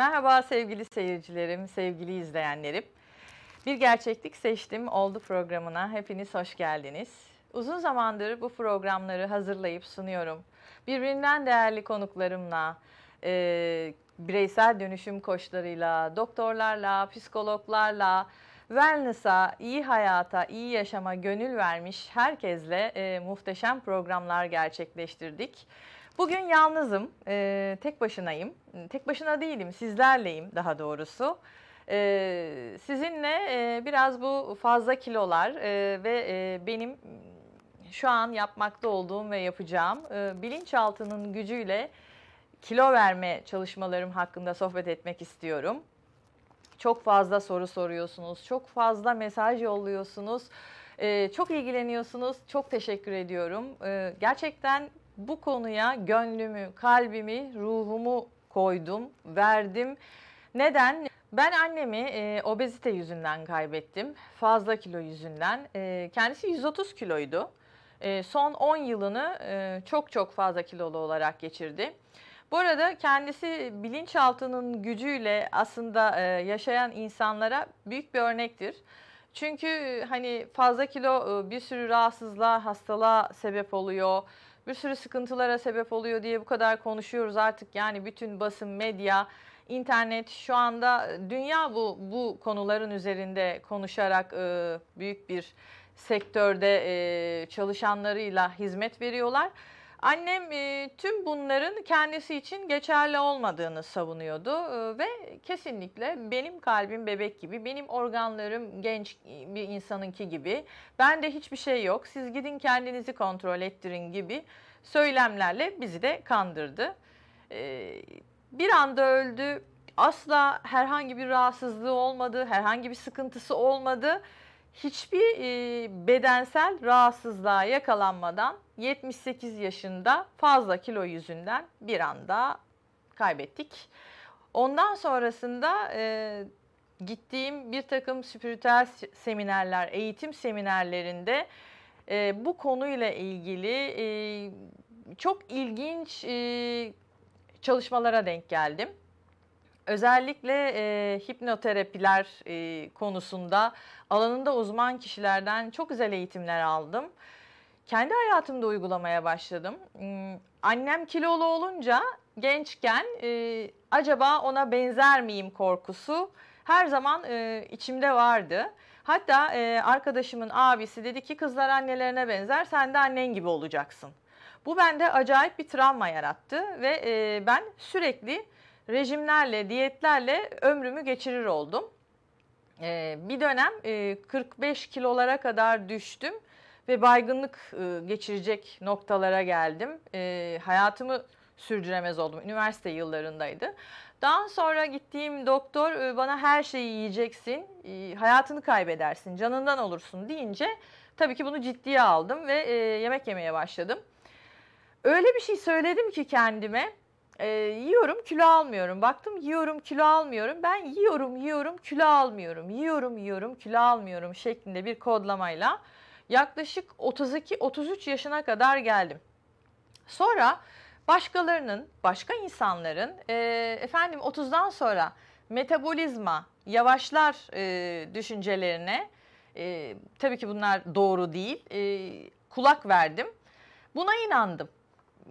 Merhaba sevgili seyircilerim, sevgili izleyenlerim. Bir Gerçeklik Seçtim Oldu programına hepiniz hoş geldiniz. Uzun zamandır bu programları hazırlayıp sunuyorum. Birbirinden değerli konuklarımla, e, bireysel dönüşüm koçlarıyla, doktorlarla, psikologlarla, wellness'a, iyi hayata, iyi yaşama gönül vermiş herkesle e, muhteşem programlar gerçekleştirdik. Bugün yalnızım, e, tek başınayım. Tek başına değilim, sizlerleyim daha doğrusu. E, sizinle e, biraz bu fazla kilolar e, ve e, benim şu an yapmakta olduğum ve yapacağım e, bilinçaltının gücüyle kilo verme çalışmalarım hakkında sohbet etmek istiyorum. Çok fazla soru soruyorsunuz, çok fazla mesaj yolluyorsunuz. Ee, çok ilgileniyorsunuz. Çok teşekkür ediyorum. Ee, gerçekten bu konuya gönlümü, kalbimi, ruhumu koydum, verdim. Neden? Ben annemi e, obezite yüzünden kaybettim. Fazla kilo yüzünden. E, kendisi 130 kiloydu. E, son 10 yılını e, çok çok fazla kilolu olarak geçirdi. Bu arada kendisi bilinçaltının gücüyle aslında e, yaşayan insanlara büyük bir örnektir. Çünkü hani fazla kilo e, bir sürü rahatsızlığa, hastalığa sebep oluyor bir sürü sıkıntılara sebep oluyor diye bu kadar konuşuyoruz artık. Yani bütün basın, medya, internet şu anda dünya bu bu konuların üzerinde konuşarak e, büyük bir sektörde e, çalışanlarıyla hizmet veriyorlar. Annem e, tüm bunların kendisi için geçerli olmadığını savunuyordu e, ve kesinlikle benim kalbim bebek gibi, benim organlarım genç e, bir insanınki gibi, bende hiçbir şey yok, siz gidin kendinizi kontrol ettirin gibi söylemlerle bizi de kandırdı. E, bir anda öldü, asla herhangi bir rahatsızlığı olmadı, herhangi bir sıkıntısı olmadı hiçbir bedensel rahatsızlığa yakalanmadan 78 yaşında fazla kilo yüzünden bir anda kaybettik. Ondan sonrasında gittiğim bir takım spiritüel seminerler, eğitim seminerlerinde bu konuyla ilgili çok ilginç çalışmalara denk geldim. Özellikle e, hipnoterapiler e, konusunda alanında uzman kişilerden çok güzel eğitimler aldım. Kendi hayatımda uygulamaya başladım. Hmm, annem kilolu olunca gençken e, acaba ona benzer miyim korkusu her zaman e, içimde vardı. Hatta e, arkadaşımın abisi dedi ki kızlar annelerine benzer sen de annen gibi olacaksın. Bu bende acayip bir travma yarattı ve e, ben sürekli rejimlerle, diyetlerle ömrümü geçirir oldum. Ee, bir dönem e, 45 kilolara kadar düştüm ve baygınlık e, geçirecek noktalara geldim. E, hayatımı sürdüremez oldum. Üniversite yıllarındaydı. Daha sonra gittiğim doktor e, bana her şeyi yiyeceksin, hayatını kaybedersin, canından olursun deyince tabii ki bunu ciddiye aldım ve yemek yemeye başladım. Öyle bir şey söyledim ki kendime e, yiyorum kilo almıyorum. Baktım yiyorum kilo almıyorum. Ben yiyorum yiyorum kilo almıyorum. Yiyorum yiyorum kilo almıyorum şeklinde bir kodlamayla yaklaşık 32-33 yaşına kadar geldim. Sonra başkalarının, başka insanların e, efendim 30'dan sonra metabolizma, yavaşlar e, düşüncelerine e, tabii ki bunlar doğru değil e, kulak verdim. Buna inandım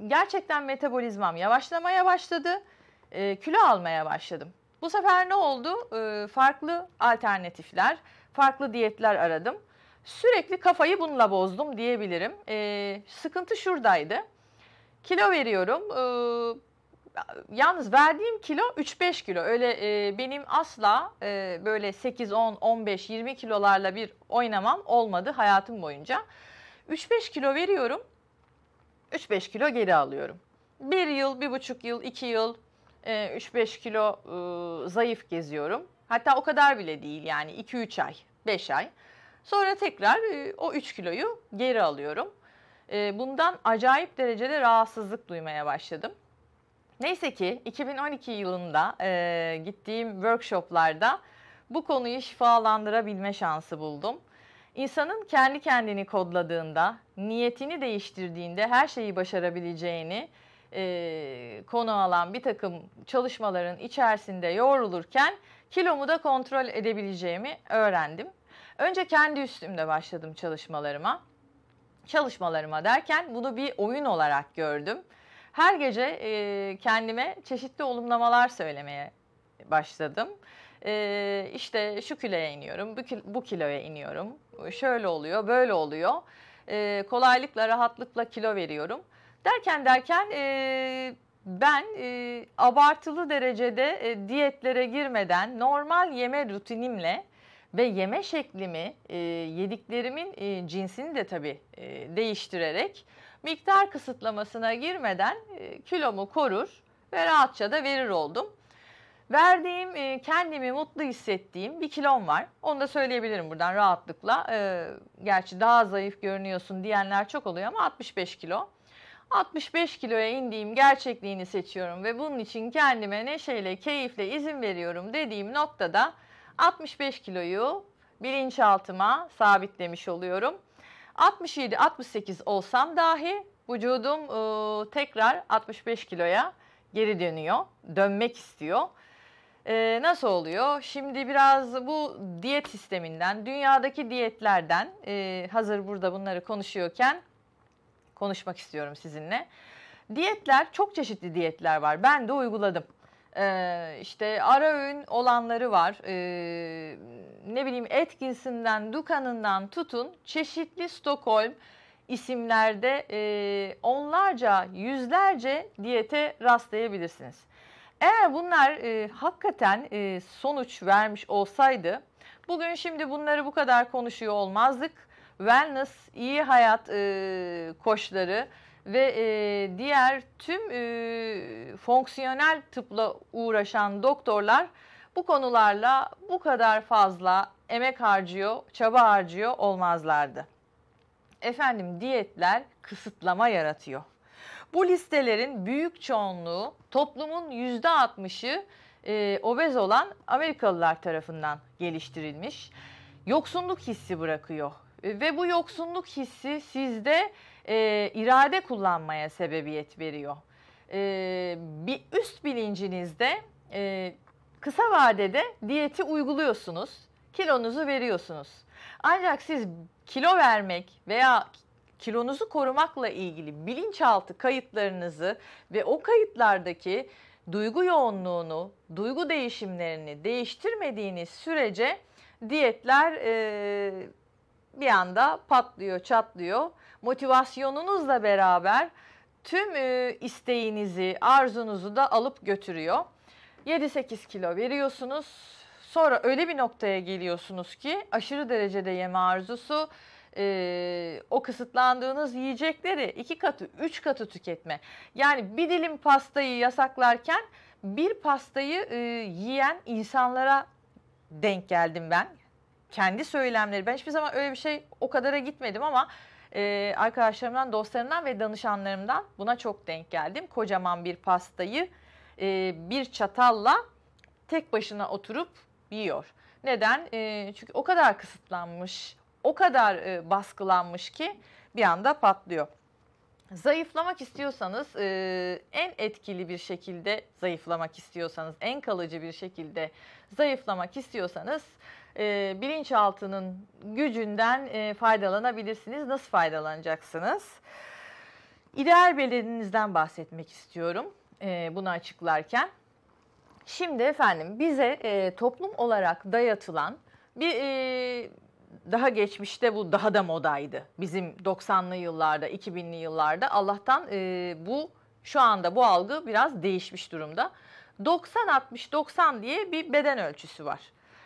gerçekten metabolizmam yavaşlamaya başladı. E, kilo almaya başladım. Bu sefer ne oldu? E, farklı alternatifler, farklı diyetler aradım. Sürekli kafayı bununla bozdum diyebilirim. E, sıkıntı şuradaydı. Kilo veriyorum. E, yalnız verdiğim kilo 3-5 kilo. Öyle e, benim asla e, böyle 8, 10, 15, 20 kilolarla bir oynamam olmadı hayatım boyunca. 3-5 kilo veriyorum. 3-5 kilo geri alıyorum. Bir yıl, bir buçuk yıl, iki yıl 3-5 e, kilo e, zayıf geziyorum. Hatta o kadar bile değil yani 2-3 ay, 5 ay. Sonra tekrar e, o 3 kiloyu geri alıyorum. Bundan acayip derecede rahatsızlık duymaya başladım. Neyse ki 2012 yılında gittiğim workshoplarda bu konuyu şifalandırabilme şansı buldum. İnsanın kendi kendini kodladığında, niyetini değiştirdiğinde her şeyi başarabileceğini e, konu alan bir takım çalışmaların içerisinde yoğrulurken kilomu da kontrol edebileceğimi öğrendim. Önce kendi üstümde başladım çalışmalarıma. Çalışmalarıma derken bunu bir oyun olarak gördüm. Her gece e, kendime çeşitli olumlamalar söylemeye başladım e, işte şu kiloya iniyorum, bu, kiloya iniyorum, şöyle oluyor, böyle oluyor. Ee, kolaylıkla, rahatlıkla kilo veriyorum. Derken derken e, ben e, abartılı derecede e, diyetlere girmeden normal yeme rutinimle ve yeme şeklimi, yediklerimin cinsini de tabii değiştirerek miktar kısıtlamasına girmeden kilomu korur ve rahatça da verir oldum. Verdiğim, e, kendimi mutlu hissettiğim bir kilom var. Onu da söyleyebilirim buradan rahatlıkla. E, gerçi daha zayıf görünüyorsun diyenler çok oluyor ama 65 kilo. 65 kiloya indiğim gerçekliğini seçiyorum ve bunun için kendime neşeyle, keyifle izin veriyorum dediğim noktada 65 kiloyu bilinçaltıma sabitlemiş oluyorum. 67-68 olsam dahi vücudum e, tekrar 65 kiloya geri dönüyor, dönmek istiyor. Ee, nasıl oluyor? Şimdi biraz bu diyet sisteminden, dünyadaki diyetlerden e, hazır burada bunları konuşuyorken konuşmak istiyorum sizinle. Diyetler, çok çeşitli diyetler var. Ben de uyguladım. Ee, işte ara öğün olanları var. Ee, ne bileyim etkinsinden, Dukan'ından tutun. Çeşitli Stockholm isimlerde e, onlarca, yüzlerce diyete rastlayabilirsiniz. Eğer bunlar e, hakikaten e, sonuç vermiş olsaydı bugün şimdi bunları bu kadar konuşuyor olmazdık. Wellness, iyi hayat e, koçları ve e, diğer tüm e, fonksiyonel tıpla uğraşan doktorlar bu konularla bu kadar fazla emek harcıyor, çaba harcıyor olmazlardı. Efendim diyetler kısıtlama yaratıyor. Bu listelerin büyük çoğunluğu toplumun %60'ı e, obez olan Amerikalılar tarafından geliştirilmiş. Yoksunluk hissi bırakıyor e, ve bu yoksunluk hissi sizde e, irade kullanmaya sebebiyet veriyor. E, bir üst bilincinizde e, kısa vadede diyeti uyguluyorsunuz, kilonuzu veriyorsunuz. Ancak siz kilo vermek veya kilonuzu korumakla ilgili bilinçaltı kayıtlarınızı ve o kayıtlardaki duygu yoğunluğunu, duygu değişimlerini değiştirmediğiniz sürece diyetler e, bir anda patlıyor, çatlıyor. Motivasyonunuzla beraber tüm e, isteğinizi, arzunuzu da alıp götürüyor. 7-8 kilo veriyorsunuz. Sonra öyle bir noktaya geliyorsunuz ki aşırı derecede yeme arzusu, e, o kısıtlandığınız yiyecekleri iki katı, üç katı tüketme. Yani bir dilim pastayı yasaklarken bir pastayı e, yiyen insanlara denk geldim ben. Kendi söylemleri. Ben hiçbir zaman öyle bir şey o kadara gitmedim ama e, arkadaşlarımdan, dostlarımdan ve danışanlarımdan buna çok denk geldim. Kocaman bir pastayı e, bir çatalla tek başına oturup yiyor. Neden? E, çünkü o kadar kısıtlanmış o kadar e, baskılanmış ki bir anda patlıyor. Zayıflamak istiyorsanız e, en etkili bir şekilde zayıflamak istiyorsanız en kalıcı bir şekilde zayıflamak istiyorsanız e, bilinçaltının gücünden e, faydalanabilirsiniz. Nasıl faydalanacaksınız? İdeal belirinizden bahsetmek istiyorum e, bunu açıklarken. Şimdi efendim bize e, toplum olarak dayatılan bir e, daha geçmişte bu daha da modaydı. Bizim 90'lı yıllarda, 2000'li yıllarda Allah'tan e, bu şu anda bu algı biraz değişmiş durumda. 90-60-90 diye bir beden ölçüsü var.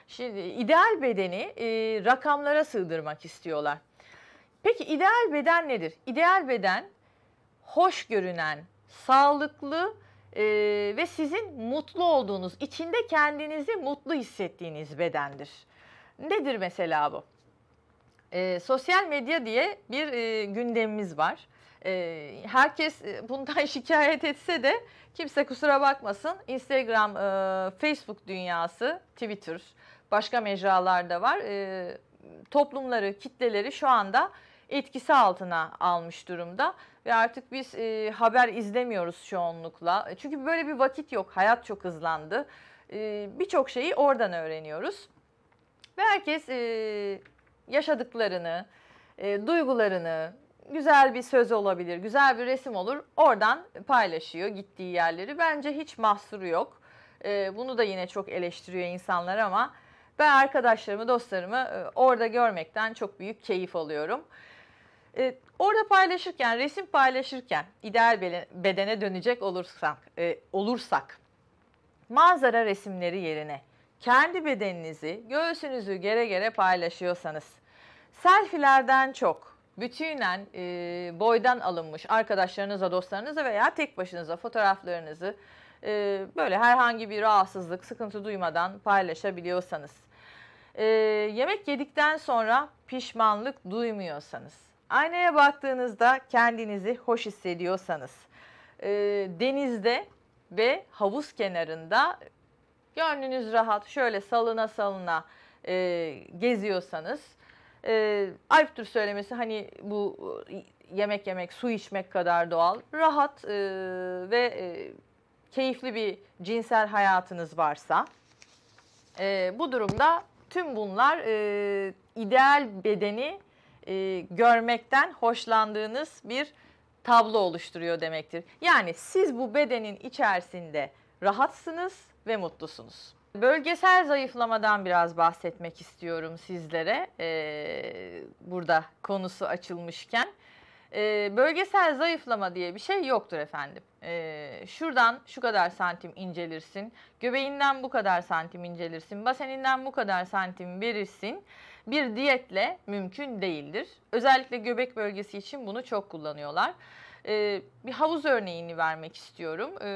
Şimdi ideal bedeni e, rakamlara sığdırmak istiyorlar. Peki ideal beden nedir? İdeal beden hoş görünen, sağlıklı e, ve sizin mutlu olduğunuz, içinde kendinizi mutlu hissettiğiniz bedendir. Nedir mesela bu? E, sosyal medya diye bir e, gündemimiz var. Ee, e, herkes bundan şikayet etse de kimse kusura bakmasın. Instagram, e, Facebook dünyası, Twitter, başka mecralarda var. E, toplumları, kitleleri şu anda etkisi altına almış durumda ve artık biz e, haber izlemiyoruz çoğunlukla. E, çünkü böyle bir vakit yok. Hayat çok hızlandı. E, Birçok şeyi oradan öğreniyoruz. Ve herkes e, yaşadıklarını, e, duygularını, güzel bir söz olabilir, güzel bir resim olur. Oradan paylaşıyor gittiği yerleri. Bence hiç mahsuru yok. E, bunu da yine çok eleştiriyor insanlar ama ben arkadaşlarımı, dostlarımı e, orada görmekten çok büyük keyif alıyorum. E, orada paylaşırken, resim paylaşırken ideal bedene dönecek olursak, e, olursak manzara resimleri yerine kendi bedeninizi, göğsünüzü gere gere paylaşıyorsanız, selfilerden çok bütünen e, boydan alınmış arkadaşlarınıza, dostlarınıza veya tek başınıza fotoğraflarınızı e, böyle herhangi bir rahatsızlık, sıkıntı duymadan paylaşabiliyorsanız, e, yemek yedikten sonra pişmanlık duymuyorsanız, aynaya baktığınızda kendinizi hoş hissediyorsanız, e, denizde ve havuz kenarında Gönlünüz rahat şöyle salına salına e, geziyorsanız e, ayıptır söylemesi hani bu yemek yemek su içmek kadar doğal rahat e, ve e, keyifli bir cinsel hayatınız varsa e, bu durumda tüm bunlar e, ideal bedeni e, görmekten hoşlandığınız bir tablo oluşturuyor demektir. Yani siz bu bedenin içerisinde rahatsınız ve mutlusunuz. Bölgesel zayıflamadan biraz bahsetmek istiyorum sizlere ee, burada konusu açılmışken. Ee, bölgesel zayıflama diye bir şey yoktur efendim. Ee, şuradan şu kadar santim incelirsin, göbeğinden bu kadar santim incelirsin, baseninden bu kadar santim verirsin. Bir diyetle mümkün değildir. Özellikle göbek bölgesi için bunu çok kullanıyorlar e, bir havuz örneğini vermek istiyorum. E,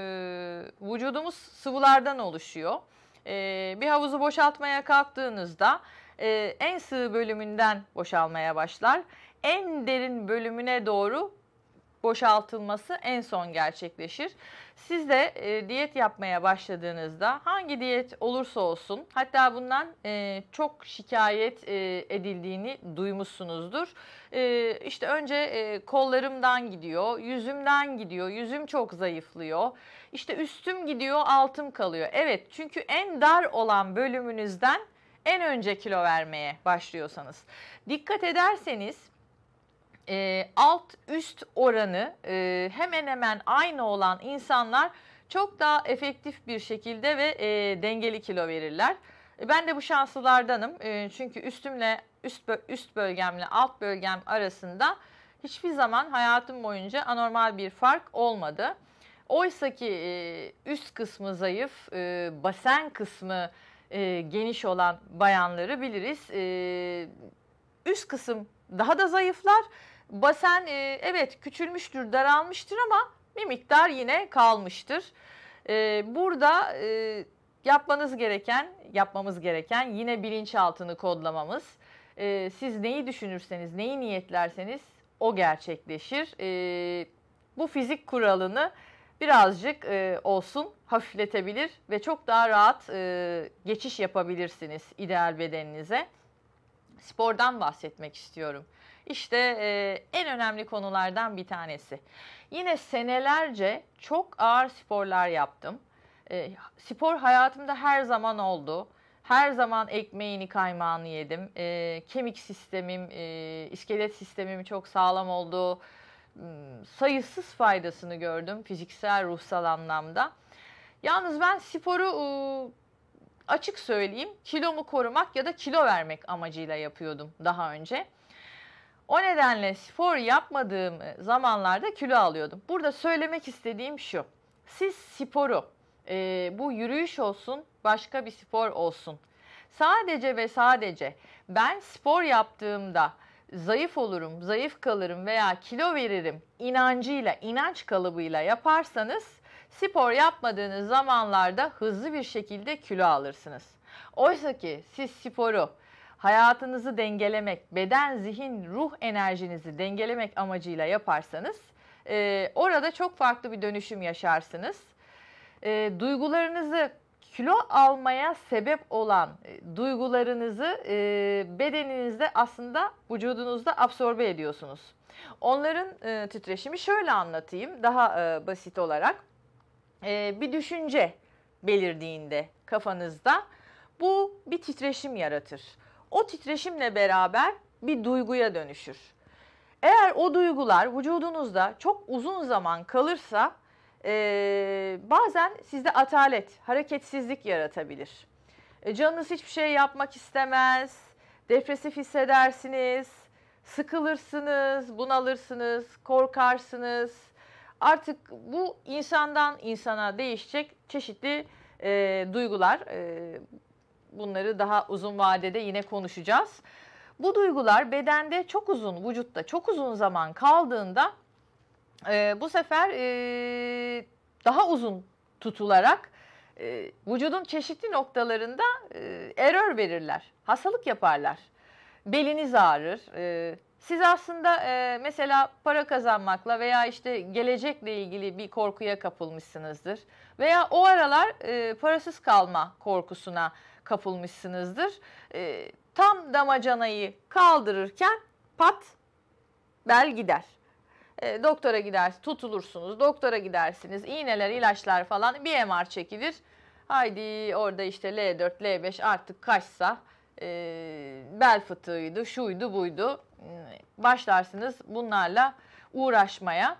vücudumuz sıvılardan oluşuyor. E, bir havuzu boşaltmaya kalktığınızda e, en sığ bölümünden boşalmaya başlar. En derin bölümüne doğru boşaltılması en son gerçekleşir. Siz de e, diyet yapmaya başladığınızda hangi diyet olursa olsun hatta bundan e, çok şikayet e, edildiğini duymuşsunuzdur. E, işte önce e, kollarımdan gidiyor, yüzümden gidiyor, yüzüm çok zayıflıyor. İşte üstüm gidiyor, altım kalıyor. Evet çünkü en dar olan bölümünüzden en önce kilo vermeye başlıyorsanız. Dikkat ederseniz e, alt üst oranı e, hemen hemen aynı olan insanlar çok daha efektif bir şekilde ve e, dengeli kilo verirler. E, ben de bu şanslılardanım e, çünkü üstümle üst, üst bölgemle alt bölgem arasında hiçbir zaman hayatım boyunca anormal bir fark olmadı. Oysa ki e, üst kısmı zayıf, e, basen kısmı e, geniş olan bayanları biliriz. E, üst kısım daha da zayıflar. Basen e, evet küçülmüştür, daralmıştır ama bir miktar yine kalmıştır. E, burada e, yapmanız gereken, yapmamız gereken yine bilinçaltını kodlamamız. E, siz neyi düşünürseniz, neyi niyetlerseniz o gerçekleşir. E, bu fizik kuralını birazcık e, olsun hafifletebilir ve çok daha rahat e, geçiş yapabilirsiniz ideal bedeninize. Spordan bahsetmek istiyorum. İşte e, en önemli konulardan bir tanesi. Yine senelerce çok ağır sporlar yaptım. E, spor hayatımda her zaman oldu. Her zaman ekmeğini kaymağını yedim. E, kemik sistemim, e, iskelet sistemim çok sağlam oldu. Hmm, sayısız faydasını gördüm fiziksel, ruhsal anlamda. Yalnız ben sporu e, açık söyleyeyim kilomu korumak ya da kilo vermek amacıyla yapıyordum daha önce. O nedenle spor yapmadığım zamanlarda kilo alıyordum. Burada söylemek istediğim şu. Siz sporu, e, bu yürüyüş olsun, başka bir spor olsun. Sadece ve sadece ben spor yaptığımda zayıf olurum, zayıf kalırım veya kilo veririm inancıyla, inanç kalıbıyla yaparsanız spor yapmadığınız zamanlarda hızlı bir şekilde kilo alırsınız. Oysa ki siz sporu hayatınızı dengelemek, beden, zihin, ruh enerjinizi dengelemek amacıyla yaparsanız e, orada çok farklı bir dönüşüm yaşarsınız. E, duygularınızı kilo almaya sebep olan e, duygularınızı e, bedeninizde aslında vücudunuzda absorbe ediyorsunuz. Onların e, titreşimi şöyle anlatayım daha e, basit olarak. E, bir düşünce belirdiğinde kafanızda bu bir titreşim yaratır o titreşimle beraber bir duyguya dönüşür. Eğer o duygular vücudunuzda çok uzun zaman kalırsa e, bazen sizde atalet, hareketsizlik yaratabilir. E, canınız hiçbir şey yapmak istemez, depresif hissedersiniz, sıkılırsınız, bunalırsınız, korkarsınız. Artık bu insandan insana değişecek çeşitli e, duygular e, bunları daha uzun vadede yine konuşacağız. Bu duygular bedende çok uzun, vücutta çok uzun zaman kaldığında e, bu sefer e, daha uzun tutularak e, vücudun çeşitli noktalarında e, error verirler, hastalık yaparlar. Beliniz ağrır. E, siz aslında e, mesela para kazanmakla veya işte gelecekle ilgili bir korkuya kapılmışsınızdır. Veya o aralar e, parasız kalma korkusuna kapılmışsınızdır. E, tam damacanayı kaldırırken pat bel gider. E, doktora gidersiniz, tutulursunuz, doktora gidersiniz, iğneler, ilaçlar falan bir MR çekilir. Haydi orada işte L4, L5 artık kaçsa e, bel fıtığıydı, şuydu buydu. Başlarsınız bunlarla uğraşmaya.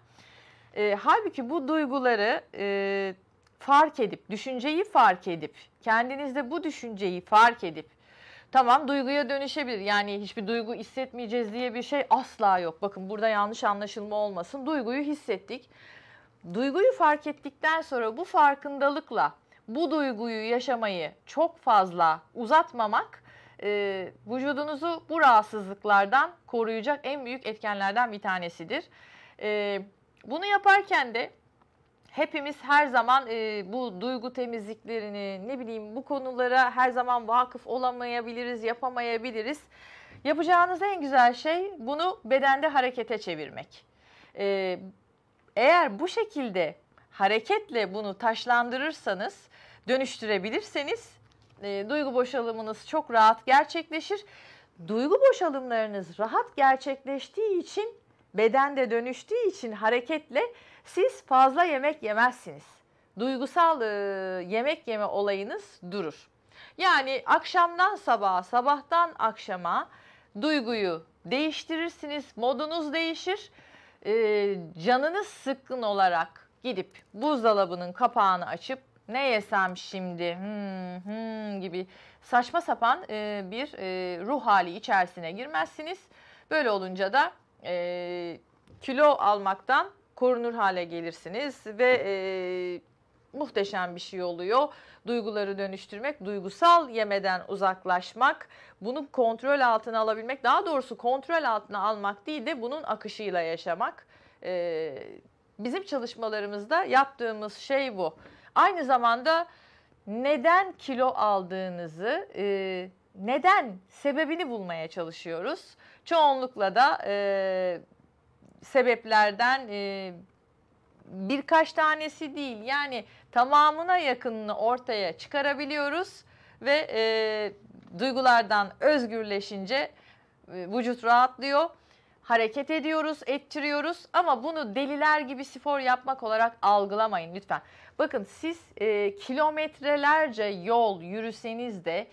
E, halbuki bu duyguları e, fark edip, düşünceyi fark edip kendinizde bu düşünceyi fark edip tamam duyguya dönüşebilir. Yani hiçbir duygu hissetmeyeceğiz diye bir şey asla yok. Bakın burada yanlış anlaşılma olmasın. Duyguyu hissettik. Duyguyu fark ettikten sonra bu farkındalıkla bu duyguyu yaşamayı çok fazla uzatmamak e, vücudunuzu bu rahatsızlıklardan koruyacak en büyük etkenlerden bir tanesidir. E, bunu yaparken de hepimiz her zaman e, bu duygu temizliklerini ne bileyim bu konulara her zaman vakıf olamayabiliriz, yapamayabiliriz. Yapacağınız en güzel şey bunu bedende harekete çevirmek. E, eğer bu şekilde hareketle bunu taşlandırırsanız, dönüştürebilirseniz e, duygu boşalımınız çok rahat gerçekleşir. Duygu boşalımlarınız rahat gerçekleştiği için, bedende dönüştüğü için hareketle siz fazla yemek yemezsiniz. Duygusal e, yemek yeme olayınız durur. Yani akşamdan sabaha, sabahtan akşama duyguyu değiştirirsiniz, modunuz değişir. E, canınız sıkkın olarak gidip buzdolabının kapağını açıp ne yesem şimdi hmm, hmm gibi saçma sapan e, bir e, ruh hali içerisine girmezsiniz. Böyle olunca da e, kilo almaktan korunur hale gelirsiniz ve e, muhteşem bir şey oluyor. Duyguları dönüştürmek, duygusal yemeden uzaklaşmak, bunu kontrol altına alabilmek, daha doğrusu kontrol altına almak değil de bunun akışıyla yaşamak. E, bizim çalışmalarımızda yaptığımız şey bu. Aynı zamanda neden kilo aldığınızı, e, neden sebebini bulmaya çalışıyoruz. Çoğunlukla da... E, sebeplerden e, birkaç tanesi değil yani tamamına yakınını ortaya çıkarabiliyoruz ve e, duygulardan özgürleşince e, vücut rahatlıyor. Hareket ediyoruz, ettiriyoruz ama bunu deliler gibi spor yapmak olarak algılamayın lütfen. Bakın siz e, kilometrelerce yol yürüseniz de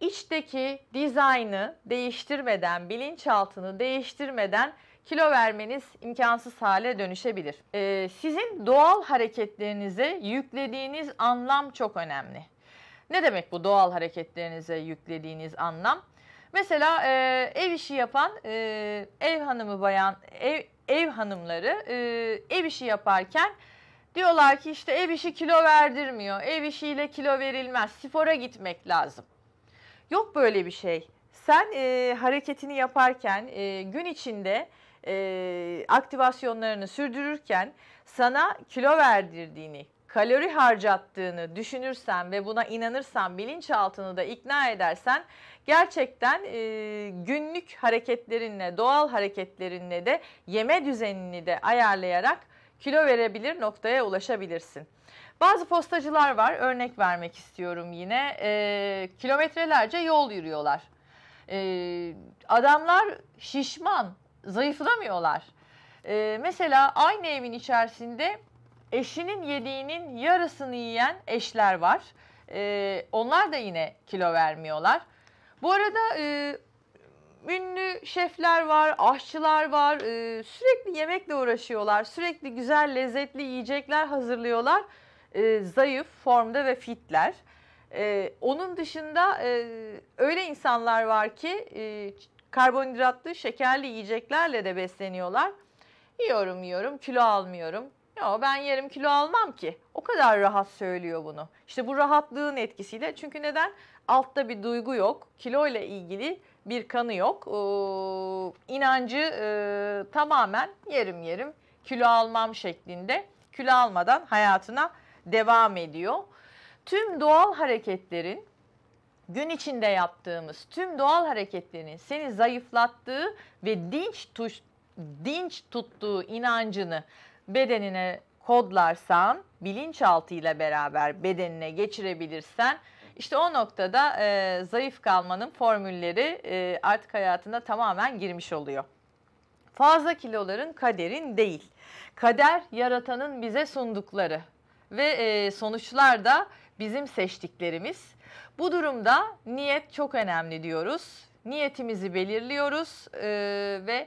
içteki dizaynı değiştirmeden, bilinçaltını değiştirmeden kilo vermeniz imkansız hale dönüşebilir. Ee, sizin doğal hareketlerinize yüklediğiniz anlam çok önemli. Ne demek bu doğal hareketlerinize yüklediğiniz anlam? Mesela e, ev işi yapan e, ev hanımı bayan ev ev hanımları e, ev işi yaparken diyorlar ki işte ev işi kilo verdirmiyor. Ev işiyle kilo verilmez. Spora gitmek lazım. Yok böyle bir şey. Sen e, hareketini yaparken e, gün içinde e, aktivasyonlarını sürdürürken sana kilo verdirdiğini, kalori harcattığını düşünürsen ve buna inanırsan, bilinçaltını da ikna edersen gerçekten e, günlük hareketlerinle, doğal hareketlerinle de yeme düzenini de ayarlayarak kilo verebilir noktaya ulaşabilirsin. Bazı postacılar var örnek vermek istiyorum yine e, kilometrelerce yol yürüyorlar. E, adamlar şişman zayıflamıyorlar. Ee, mesela aynı evin içerisinde eşinin yediğinin yarısını yiyen eşler var. Ee, onlar da yine kilo vermiyorlar. Bu arada e, ünlü şefler var, aşçılar var. E, sürekli yemekle uğraşıyorlar. Sürekli güzel, lezzetli yiyecekler hazırlıyorlar. E, zayıf, formda ve fitler. E, onun dışında e, öyle insanlar var ki e, Karbonhidratlı, şekerli yiyeceklerle de besleniyorlar. Yiyorum yiyorum, kilo almıyorum. Yo ben yarım kilo almam ki. O kadar rahat söylüyor bunu. İşte bu rahatlığın etkisiyle. Çünkü neden? Altta bir duygu yok. Kilo ile ilgili bir kanı yok. Ee, inancı e, tamamen yarım yarım kilo almam şeklinde. Kilo almadan hayatına devam ediyor. Tüm doğal hareketlerin gün içinde yaptığımız tüm doğal hareketlerin seni zayıflattığı ve dinç, tuş, dinç tuttuğu inancını bedenine kodlarsan, bilinçaltı ile beraber bedenine geçirebilirsen işte o noktada e, zayıf kalmanın formülleri e, artık hayatında tamamen girmiş oluyor. Fazla kiloların kaderin değil. Kader yaratanın bize sundukları ve e, sonuçlar da bizim seçtiklerimiz. Bu durumda niyet çok önemli diyoruz. Niyetimizi belirliyoruz e, ve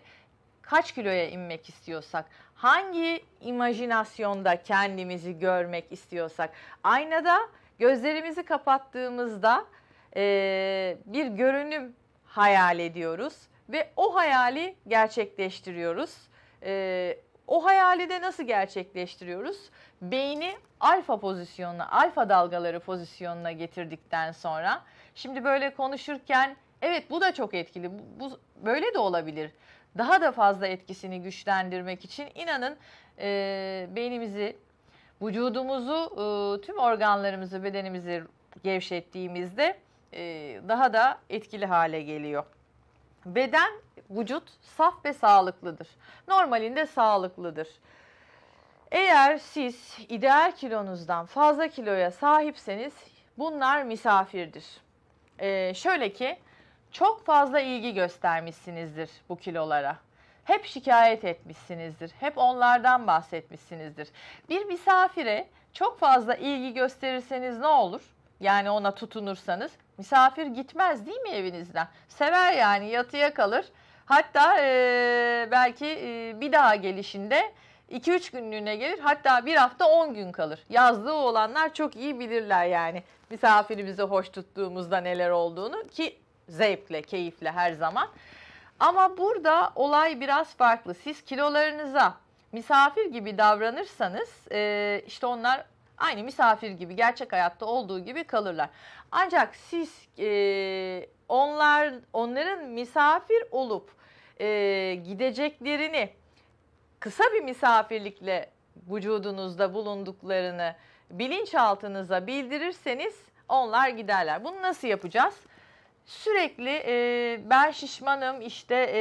kaç kiloya inmek istiyorsak, hangi imajinasyonda kendimizi görmek istiyorsak, aynada gözlerimizi kapattığımızda e, bir görünüm hayal ediyoruz ve o hayali gerçekleştiriyoruz. E, o hayali de nasıl gerçekleştiriyoruz? beyni alfa pozisyonuna, alfa dalgaları pozisyonuna getirdikten sonra şimdi böyle konuşurken evet bu da çok etkili. Bu, bu böyle de olabilir. Daha da fazla etkisini güçlendirmek için inanın e, beynimizi, vücudumuzu, e, tüm organlarımızı, bedenimizi gevşettiğimizde e, daha da etkili hale geliyor. Beden, vücut saf ve sağlıklıdır. Normalinde sağlıklıdır. Eğer siz ideal kilonuzdan fazla kiloya sahipseniz bunlar misafirdir. Ee, şöyle ki çok fazla ilgi göstermişsinizdir bu kilolara. Hep şikayet etmişsinizdir. Hep onlardan bahsetmişsinizdir. Bir misafire çok fazla ilgi gösterirseniz ne olur? Yani ona tutunursanız misafir gitmez değil mi evinizden? Sever yani yatıya kalır. Hatta e, belki e, bir daha gelişinde 2-3 günlüğüne gelir hatta bir hafta 10 gün kalır. Yazlığı olanlar çok iyi bilirler yani misafirimizi hoş tuttuğumuzda neler olduğunu ki zevkle, keyifle her zaman. Ama burada olay biraz farklı. Siz kilolarınıza misafir gibi davranırsanız e, işte onlar aynı misafir gibi gerçek hayatta olduğu gibi kalırlar. Ancak siz e, onlar onların misafir olup e, gideceklerini kısa bir misafirlikle vücudunuzda bulunduklarını bilinçaltınıza bildirirseniz onlar giderler. Bunu nasıl yapacağız? Sürekli e, ben şişmanım işte e,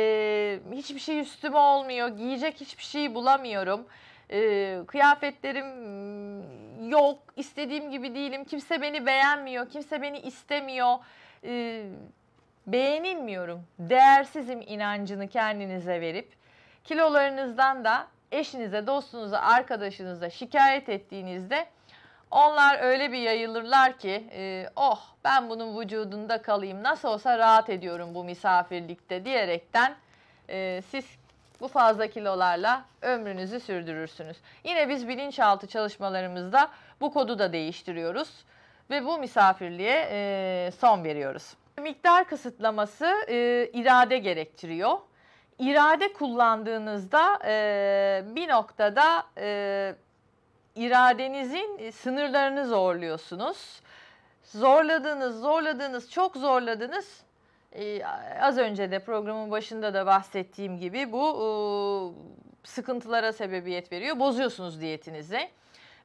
hiçbir şey üstüme olmuyor, giyecek hiçbir şey bulamıyorum, e, kıyafetlerim mm, yok, istediğim gibi değilim, kimse beni beğenmiyor, kimse beni istemiyor, e, beğenilmiyorum, değersizim inancını kendinize verip Kilolarınızdan da eşinize, dostunuza, arkadaşınıza şikayet ettiğinizde onlar öyle bir yayılırlar ki e, oh ben bunun vücudunda kalayım nasıl olsa rahat ediyorum bu misafirlikte diyerekten e, siz bu fazla kilolarla ömrünüzü sürdürürsünüz. Yine biz bilinçaltı çalışmalarımızda bu kodu da değiştiriyoruz ve bu misafirliğe e, son veriyoruz. Miktar kısıtlaması e, irade gerektiriyor irade kullandığınızda e, bir noktada e, iradenizin sınırlarını zorluyorsunuz. Zorladınız, zorladınız, çok zorladınız. Ee, az önce de programın başında da bahsettiğim gibi bu e, sıkıntılara sebebiyet veriyor. Bozuyorsunuz diyetinizi.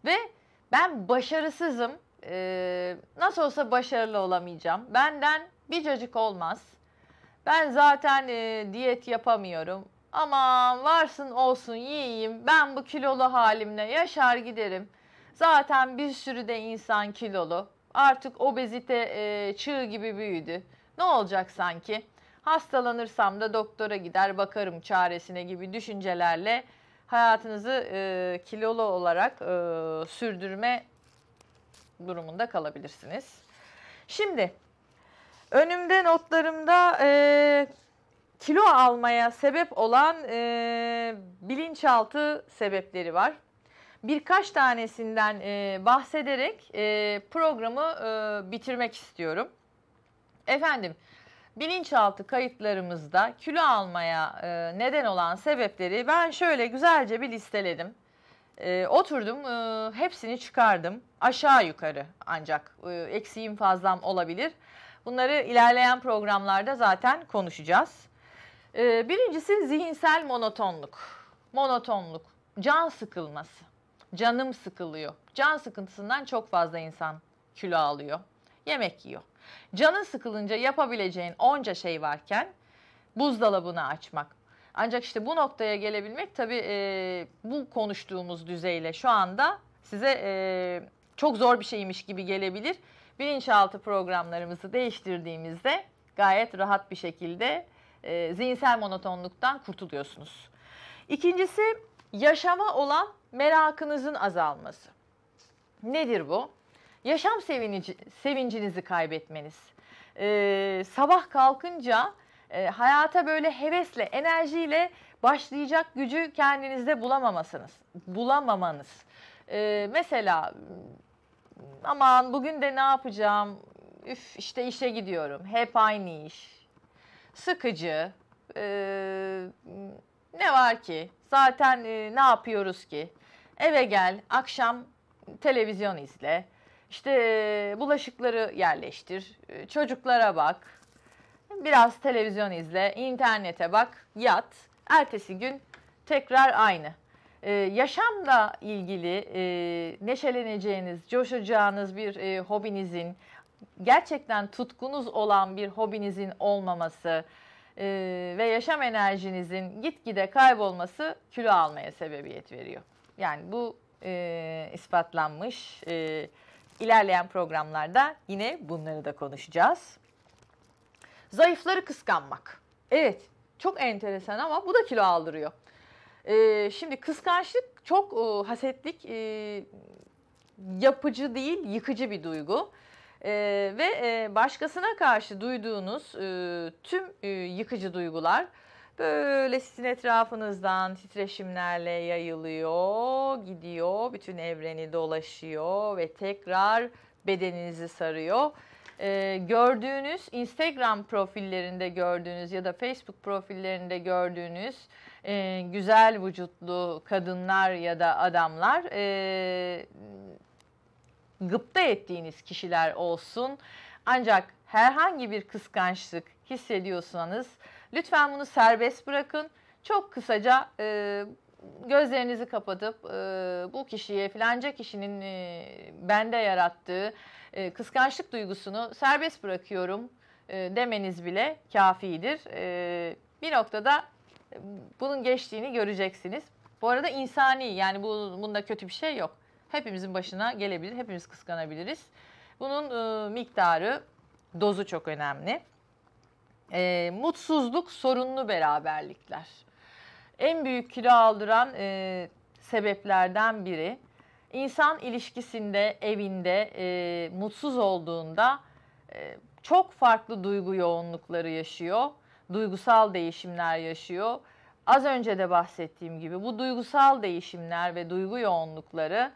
Ve ben başarısızım. E, nasıl olsa başarılı olamayacağım. Benden bir cacık olmaz. Ben zaten e, diyet yapamıyorum. Aman varsın olsun yiyeyim. Ben bu kilolu halimle yaşar giderim. Zaten bir sürü de insan kilolu. Artık obezite e, çığ gibi büyüdü. Ne olacak sanki? Hastalanırsam da doktora gider bakarım çaresine gibi düşüncelerle hayatınızı e, kilolu olarak e, sürdürme durumunda kalabilirsiniz. Şimdi Önümde notlarımda e, kilo almaya sebep olan e, bilinçaltı sebepleri var. Birkaç tanesinden e, bahsederek e, programı e, bitirmek istiyorum. Efendim, bilinçaltı kayıtlarımızda kilo almaya e, neden olan sebepleri ben şöyle güzelce bir listeledim. E, oturdum e, hepsini çıkardım aşağı yukarı ancak e, eksiğim fazlam olabilir. Bunları ilerleyen programlarda zaten konuşacağız. Ee, birincisi zihinsel monotonluk. Monotonluk, can sıkılması. Canım sıkılıyor. Can sıkıntısından çok fazla insan kilo alıyor. Yemek yiyor. Canın sıkılınca yapabileceğin onca şey varken buzdolabını açmak. Ancak işte bu noktaya gelebilmek tabii e, bu konuştuğumuz düzeyle şu anda size e, çok zor bir şeymiş gibi gelebilir bilinçaltı programlarımızı değiştirdiğimizde gayet rahat bir şekilde e, zihinsel monotonluktan kurtuluyorsunuz. İkincisi yaşama olan merakınızın azalması. Nedir bu? Yaşam sevinci, sevincinizi kaybetmeniz. Ee, sabah kalkınca e, hayata böyle hevesle, enerjiyle başlayacak gücü kendinizde bulamamasınız, bulamamanız. Ee, mesela aman bugün de ne yapacağım? Üf işte işe gidiyorum. Hep aynı iş. Sıkıcı. Ee, ne var ki? Zaten e, ne yapıyoruz ki? Eve gel, akşam televizyon izle. İşte e, bulaşıkları yerleştir. E, çocuklara bak. Biraz televizyon izle, internete bak, yat. Ertesi gün tekrar aynı. Ee, yaşamla ilgili e, neşeleneceğiniz, coşacağınız bir e, hobinizin, gerçekten tutkunuz olan bir hobinizin olmaması e, ve yaşam enerjinizin gitgide kaybolması kilo almaya sebebiyet veriyor. Yani bu e, ispatlanmış. E, ilerleyen programlarda yine bunları da konuşacağız. Zayıfları kıskanmak. Evet çok enteresan ama bu da kilo aldırıyor. E, şimdi kıskançlık çok e, hasetlik e, yapıcı değil yıkıcı bir duygu. Ee, ve e, başkasına karşı duyduğunuz e, tüm e, yıkıcı duygular böyle sizin etrafınızdan titreşimlerle yayılıyor, gidiyor, bütün evreni dolaşıyor ve tekrar bedeninizi sarıyor e, gördüğünüz Instagram profillerinde gördüğünüz ya da Facebook profillerinde gördüğünüz e, güzel vücutlu kadınlar ya da adamlar e, gıpta ettiğiniz kişiler olsun. Ancak herhangi bir kıskançlık hissediyorsanız lütfen bunu serbest bırakın. Çok kısaca e, gözlerinizi kapatıp e, bu kişiye filanca kişinin e, bende yarattığı e, kıskançlık duygusunu serbest bırakıyorum e, demeniz bile kafidir. E, bir noktada e, bunun geçtiğini göreceksiniz. Bu arada insani yani bu, bunda kötü bir şey yok. Hepimizin başına gelebilir, hepimiz kıskanabiliriz. Bunun e, miktarı, dozu çok önemli. E, mutsuzluk, sorunlu beraberlikler. En büyük kilo aldıran e, sebeplerden biri. İnsan ilişkisinde, evinde e, mutsuz olduğunda e, çok farklı duygu yoğunlukları yaşıyor. Duygusal değişimler yaşıyor. Az önce de bahsettiğim gibi bu duygusal değişimler ve duygu yoğunlukları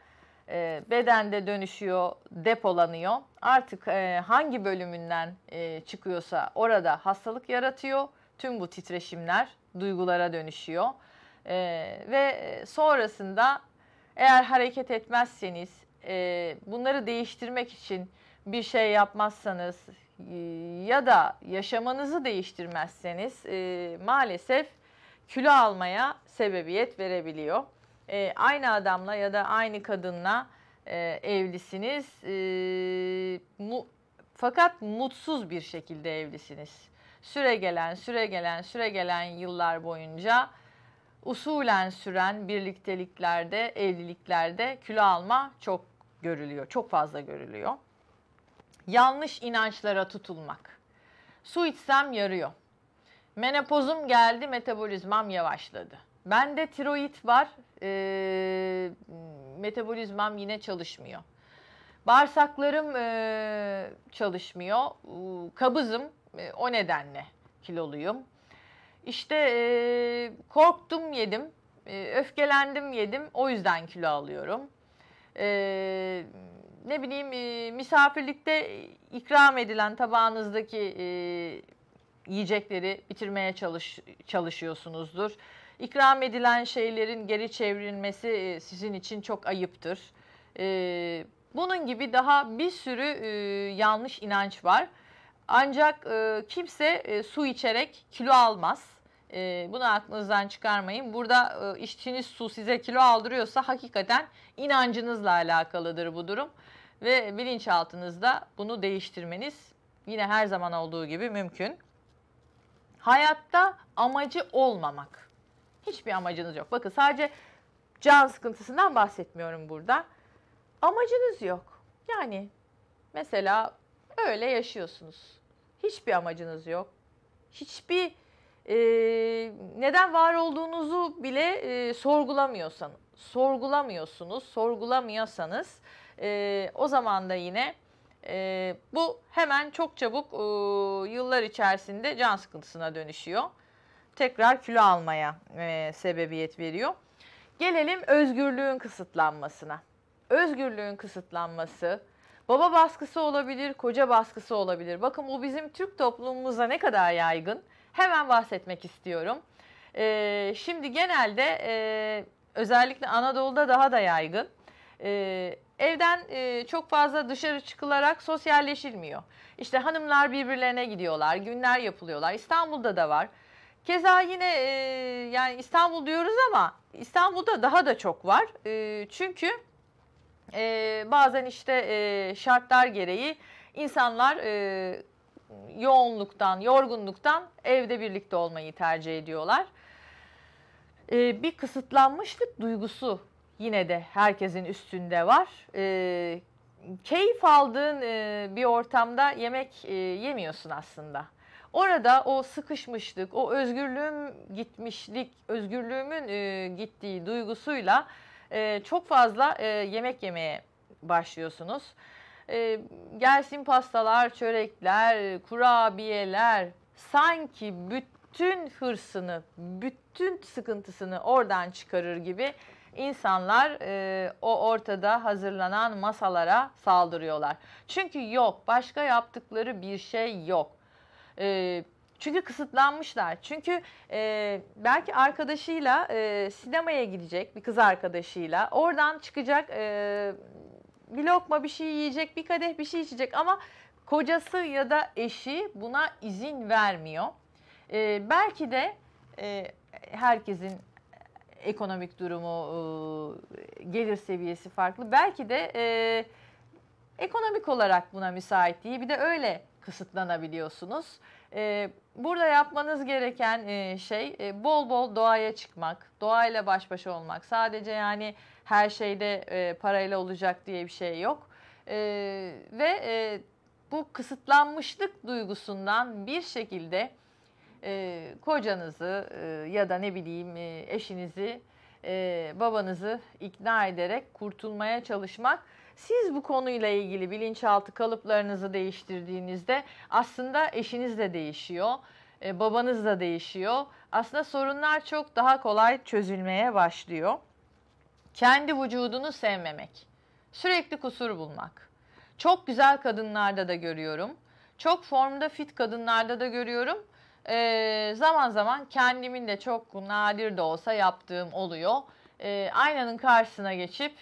e, bedende dönüşüyor, depolanıyor. Artık e, hangi bölümünden e, çıkıyorsa orada hastalık yaratıyor. Tüm bu titreşimler duygulara dönüşüyor. E, ve sonrasında eğer hareket etmezseniz, e, bunları değiştirmek için bir şey yapmazsanız e, ya da yaşamanızı değiştirmezseniz e, maalesef kilo almaya sebebiyet verebiliyor. E, aynı adamla ya da aynı kadınla e, evlisiniz e, mu, fakat mutsuz bir şekilde evlisiniz. Süre gelen, süre gelen, süre gelen yıllar boyunca usulen süren birlikteliklerde, evliliklerde kilo alma çok görülüyor. Çok fazla görülüyor. Yanlış inançlara tutulmak. Su içsem yarıyor. Menopozum geldi, metabolizmam yavaşladı. Bende tiroid var, e, metabolizmam yine çalışmıyor. Bağırsaklarım e, çalışmıyor, kabızım e, o nedenle kiloluyum. İşte e, korktum yedim, e, öfkelendim yedim o yüzden kilo alıyorum. E, ne bileyim e, misafirlikte ikram edilen tabağınızdaki e, yiyecekleri bitirmeye çalış, çalışıyorsunuzdur. İkram edilen şeylerin geri çevrilmesi e, sizin için çok ayıptır. E, bunun gibi daha bir sürü e, yanlış inanç var. Ancak e, kimse e, su içerek kilo almaz. E, bunu aklınızdan çıkarmayın. Burada e, içtiğiniz su size kilo aldırıyorsa hakikaten inancınızla alakalıdır bu durum. Ve bilinçaltınızda bunu değiştirmeniz yine her zaman olduğu gibi mümkün. Hayatta amacı olmamak. Hiçbir amacınız yok. Bakın sadece can sıkıntısından bahsetmiyorum burada. Amacınız yok. Yani mesela öyle yaşıyorsunuz. Hiçbir amacınız yok. Hiçbir e, neden var olduğunuzu bile e, sorgulamıyorsan, sorgulamıyorsunuz, sorgulamıyorsanız e, o zaman da yine e, bu hemen çok çabuk e, yıllar içerisinde can sıkıntısına dönüşüyor. Tekrar kilo almaya e, sebebiyet veriyor. Gelelim özgürlüğün kısıtlanmasına. Özgürlüğün kısıtlanması, baba baskısı olabilir, koca baskısı olabilir. Bakın bu bizim Türk toplumumuza ne kadar yaygın hemen bahsetmek istiyorum. E, şimdi genelde e, özellikle Anadolu'da daha da yaygın. E, evden e, çok fazla dışarı çıkılarak sosyalleşilmiyor. İşte hanımlar birbirlerine gidiyorlar, günler yapılıyorlar. İstanbul'da da var. Keza yine e, yani İstanbul diyoruz ama İstanbul'da daha da çok var. E, çünkü e, bazen işte e, şartlar gereği insanlar e, yoğunluktan, yorgunluktan evde birlikte olmayı tercih ediyorlar. Ee, bir kısıtlanmışlık duygusu yine de herkesin üstünde var. Ee, keyif aldığın e, bir ortamda yemek e, yemiyorsun aslında. Orada o sıkışmışlık, o özgürlüğüm gitmişlik, özgürlüğümün e, gittiği duygusuyla e, çok fazla e, yemek yemeye başlıyorsunuz e, gelsin pastalar, çörekler, kurabiyeler. Sanki bütün hırsını, bütün sıkıntısını oradan çıkarır gibi insanlar e, o ortada hazırlanan masalara saldırıyorlar. Çünkü yok, başka yaptıkları bir şey yok. E, çünkü kısıtlanmışlar. Çünkü e, belki arkadaşıyla e, sinemaya gidecek bir kız arkadaşıyla oradan çıkacak e, bir lokma bir şey yiyecek, bir kadeh bir şey içecek ama kocası ya da eşi buna izin vermiyor. Ee, belki de e, herkesin ekonomik durumu, e, gelir seviyesi farklı. Belki de e, ekonomik olarak buna müsait değil. Bir de öyle kısıtlanabiliyorsunuz. E, burada yapmanız gereken e, şey e, bol bol doğaya çıkmak, doğayla baş başa olmak. Sadece yani her şeyde e, parayla olacak diye bir şey yok. E, ve e, bu kısıtlanmışlık duygusundan bir şekilde e, kocanızı e, ya da ne bileyim e, eşinizi, e, babanızı ikna ederek kurtulmaya çalışmak. Siz bu konuyla ilgili bilinçaltı kalıplarınızı değiştirdiğinizde aslında eşiniz de değişiyor, e, babanız da değişiyor. Aslında sorunlar çok daha kolay çözülmeye başlıyor. Kendi vücudunu sevmemek. Sürekli kusur bulmak. Çok güzel kadınlarda da görüyorum. Çok formda fit kadınlarda da görüyorum. Ee, zaman zaman kendimin de çok nadir de olsa yaptığım oluyor. Ee, aynanın karşısına geçip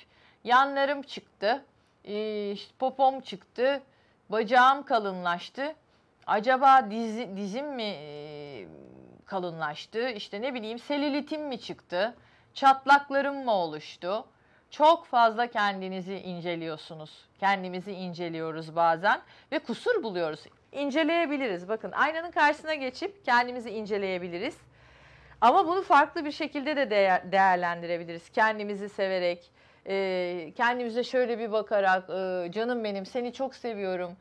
yanlarım çıktı, e, işte popom çıktı, bacağım kalınlaştı. Acaba dizi, dizim mi e, kalınlaştı? İşte ne bileyim selülitim mi çıktı? Çatlaklarım mı oluştu? Çok fazla kendinizi inceliyorsunuz. Kendimizi inceliyoruz bazen ve kusur buluyoruz. İnceleyebiliriz. Bakın aynanın karşısına geçip kendimizi inceleyebiliriz. Ama bunu farklı bir şekilde de değerlendirebiliriz. Kendimizi severek, e, kendimize şöyle bir bakarak, e, canım benim seni çok seviyorum,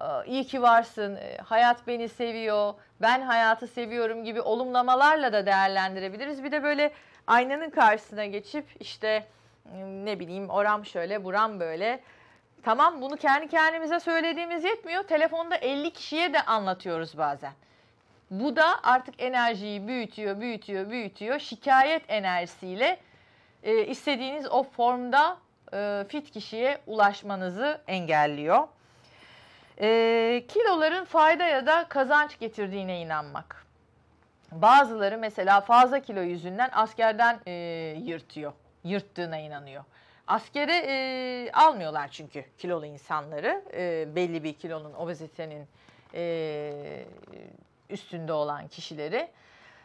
e, iyi ki varsın, e, hayat beni seviyor, ben hayatı seviyorum gibi olumlamalarla da değerlendirebiliriz. Bir de böyle aynanın karşısına geçip işte ıı, ne bileyim oram şöyle buram böyle. Tamam bunu kendi kendimize söylediğimiz yetmiyor. Telefonda 50 kişiye de anlatıyoruz bazen. Bu da artık enerjiyi büyütüyor, büyütüyor, büyütüyor. Şikayet enerjisiyle e, istediğiniz o formda e, fit kişiye ulaşmanızı engelliyor. E, kiloların fayda ya da kazanç getirdiğine inanmak. Bazıları mesela fazla kilo yüzünden askerden e, yırtıyor. Yırttığına inanıyor. askeri e, almıyorlar çünkü kilolu insanları. E, belli bir kilonun, obezitenin e, üstünde olan kişileri.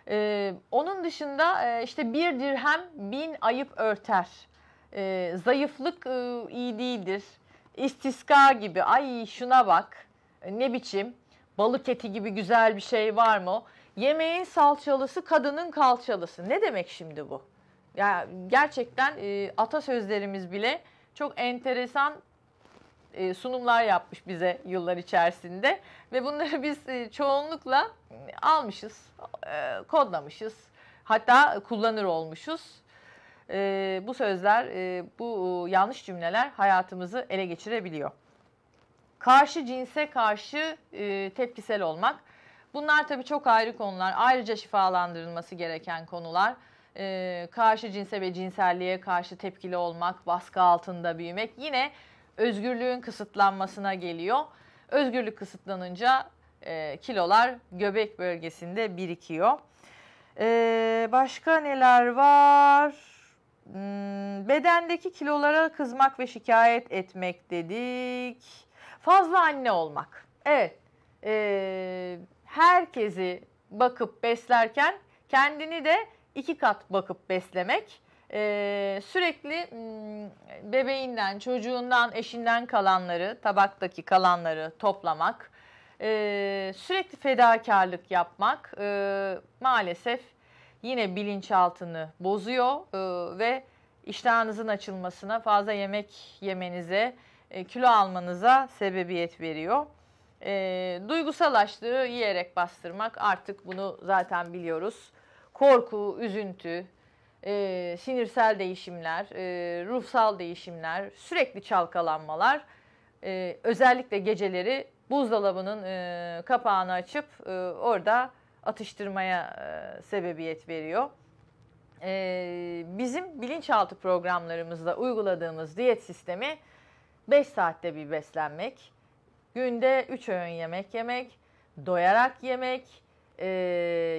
E, onun dışında e, işte bir dirhem bin ayıp örter. E, zayıflık e, iyi değildir. İstiska gibi ay şuna bak e, ne biçim Balık eti gibi güzel bir şey var mı? Yemeğin salçalısı, kadının kalçalısı. Ne demek şimdi bu? Ya yani gerçekten e, atasözlerimiz bile çok enteresan e, sunumlar yapmış bize yıllar içerisinde ve bunları biz e, çoğunlukla almışız, e, kodlamışız. Hatta kullanır olmuşuz. E, bu sözler, e, bu e, yanlış cümleler hayatımızı ele geçirebiliyor. Karşı cinse karşı e, tepkisel olmak. Bunlar tabii çok ayrı konular. Ayrıca şifalandırılması gereken konular. E, karşı cinse ve cinselliğe karşı tepkili olmak, baskı altında büyümek yine özgürlüğün kısıtlanmasına geliyor. Özgürlük kısıtlanınca e, kilolar göbek bölgesinde birikiyor. E, başka neler var? Hmm, bedendeki kilolara kızmak ve şikayet etmek dedik. Fazla anne olmak. Evet. E, herkesi bakıp beslerken kendini de iki kat bakıp beslemek. Ee, sürekli hmm, bebeğinden, çocuğundan, eşinden kalanları, tabaktaki kalanları toplamak, ee, sürekli fedakarlık yapmak e, maalesef yine bilinçaltını bozuyor e, ve iştahınızın açılmasına, fazla yemek yemenize, e, kilo almanıza sebebiyet veriyor. E, duygusal açlığı yiyerek bastırmak artık bunu zaten biliyoruz. Korku, üzüntü, e, sinirsel değişimler, e, ruhsal değişimler, sürekli çalkalanmalar, e, özellikle geceleri buzdolabının e, kapağını açıp e, orada atıştırmaya e, sebebiyet veriyor. E, bizim bilinçaltı programlarımızda uyguladığımız diyet sistemi 5 saatte bir beslenmek, günde 3 öğün yemek yemek, doyarak yemek, e,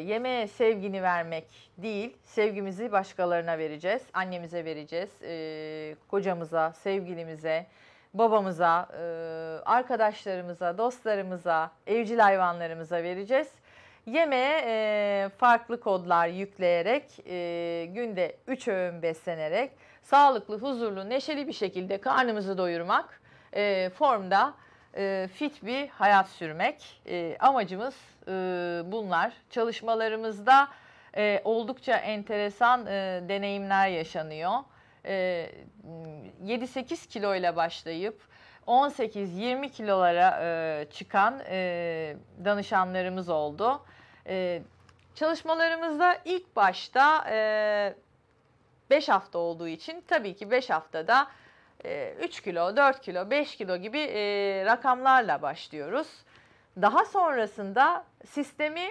yemeğe sevgini vermek değil, sevgimizi başkalarına vereceğiz, annemize vereceğiz, e, kocamıza, sevgilimize, babamıza, e, arkadaşlarımıza, dostlarımıza, evcil hayvanlarımıza vereceğiz. Yemeğe e, farklı kodlar yükleyerek, e, günde 3 öğün beslenerek, sağlıklı, huzurlu, neşeli bir şekilde karnımızı doyurmak, e, formda e, fit bir hayat sürmek. E, amacımız e, bunlar. Çalışmalarımızda e, oldukça enteresan e, deneyimler yaşanıyor. E, 7-8 kilo ile başlayıp 18-20 kilolara e, çıkan e, danışanlarımız oldu. E, çalışmalarımızda ilk başta e, 5 hafta olduğu için tabii ki 5 haftada 3 e, kilo, 4 kilo, 5 kilo gibi e, rakamlarla başlıyoruz. Daha sonrasında sistemi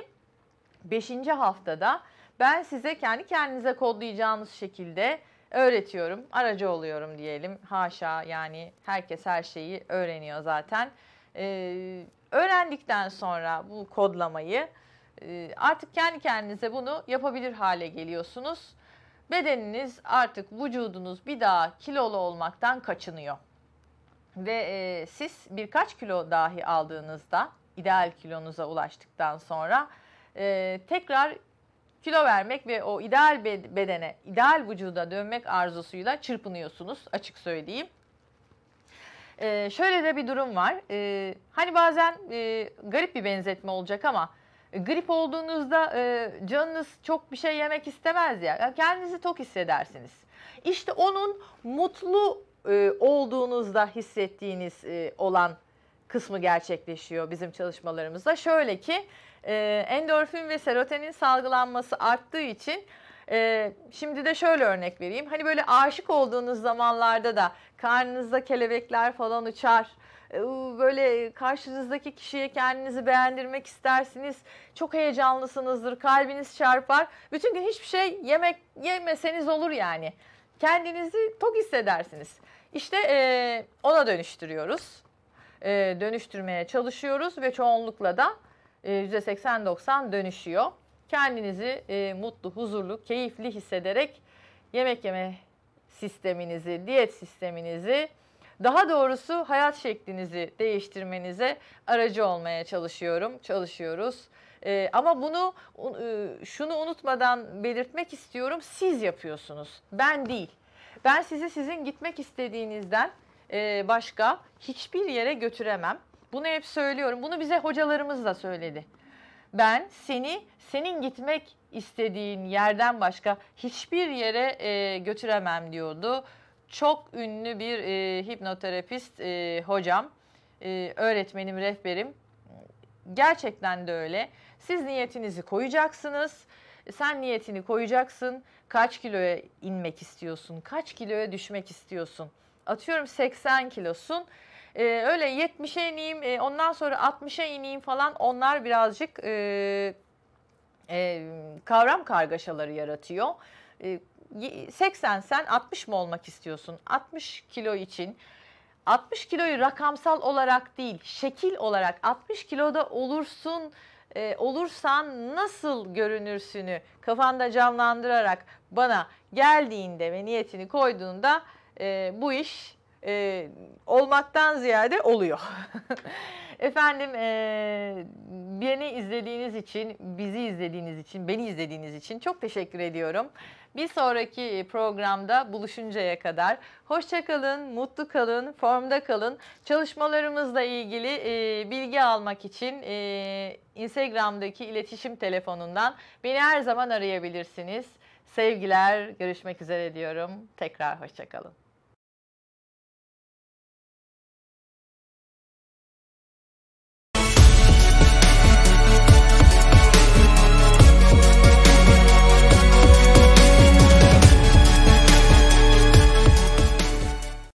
5. haftada ben size kendi kendinize kodlayacağınız şekilde öğretiyorum, aracı oluyorum diyelim. Haşa yani herkes her şeyi öğreniyor zaten. Ee, öğrendikten sonra bu kodlamayı e, artık kendi kendinize bunu yapabilir hale geliyorsunuz bedeniniz artık vücudunuz bir daha kilolu olmaktan kaçınıyor. Ve e, siz birkaç kilo dahi aldığınızda ideal kilonuza ulaştıktan sonra e, tekrar kilo vermek ve o ideal bedene, ideal vücuda dönmek arzusuyla çırpınıyorsunuz açık söyleyeyim. Ee, şöyle de bir durum var. Ee, hani bazen e, garip bir benzetme olacak ama Grip olduğunuzda e, canınız çok bir şey yemek istemez ya. Kendinizi tok hissedersiniz. İşte onun mutlu e, olduğunuzda hissettiğiniz e, olan kısmı gerçekleşiyor bizim çalışmalarımızda. Şöyle ki e, endorfin ve serotonin salgılanması arttığı için e, şimdi de şöyle örnek vereyim. Hani böyle aşık olduğunuz zamanlarda da karnınızda kelebekler falan uçar e, böyle karşınızdaki kişiye kendinizi beğendirmek istersiniz. Çok heyecanlısınızdır, kalbiniz çarpar. Bütün gün hiçbir şey yemek yemeseniz olur yani. Kendinizi tok hissedersiniz. İşte e, ona dönüştürüyoruz. E, dönüştürmeye çalışıyoruz ve çoğunlukla da e, %80-90 dönüşüyor. Kendinizi mutlu, huzurlu, keyifli hissederek yemek yeme sisteminizi, diyet sisteminizi daha doğrusu hayat şeklinizi değiştirmenize aracı olmaya çalışıyorum, çalışıyoruz. Ee, ama bunu e, şunu unutmadan belirtmek istiyorum. Siz yapıyorsunuz, ben değil. Ben sizi sizin gitmek istediğinizden e, başka hiçbir yere götüremem. Bunu hep söylüyorum. Bunu bize hocalarımız da söyledi. Ben seni senin gitmek istediğin yerden başka hiçbir yere e, götüremem diyordu çok ünlü bir e, hipnoterapist e, hocam, e, öğretmenim, rehberim. Gerçekten de öyle. Siz niyetinizi koyacaksınız. Sen niyetini koyacaksın. Kaç kiloya inmek istiyorsun? Kaç kiloya düşmek istiyorsun? Atıyorum 80 kilosun. Ee, öyle 70'e ineyim, e, ondan sonra 60'a ineyim falan onlar birazcık e, e, kavram kargaşaları yaratıyor. E, 80 sen 60 mı olmak istiyorsun? 60 kilo için 60 kiloyu rakamsal olarak değil, şekil olarak 60 kiloda olursun, e, olursan nasıl görünürsünü kafanda canlandırarak bana geldiğinde ve niyetini koyduğunda e, bu iş e, olmaktan ziyade oluyor. Efendim beni izlediğiniz için, bizi izlediğiniz için, beni izlediğiniz için çok teşekkür ediyorum. Bir sonraki programda buluşuncaya kadar hoşçakalın, mutlu kalın, formda kalın. Çalışmalarımızla ilgili e, bilgi almak için e, Instagram'daki iletişim telefonundan beni her zaman arayabilirsiniz. Sevgiler, görüşmek üzere diyorum. Tekrar hoşçakalın.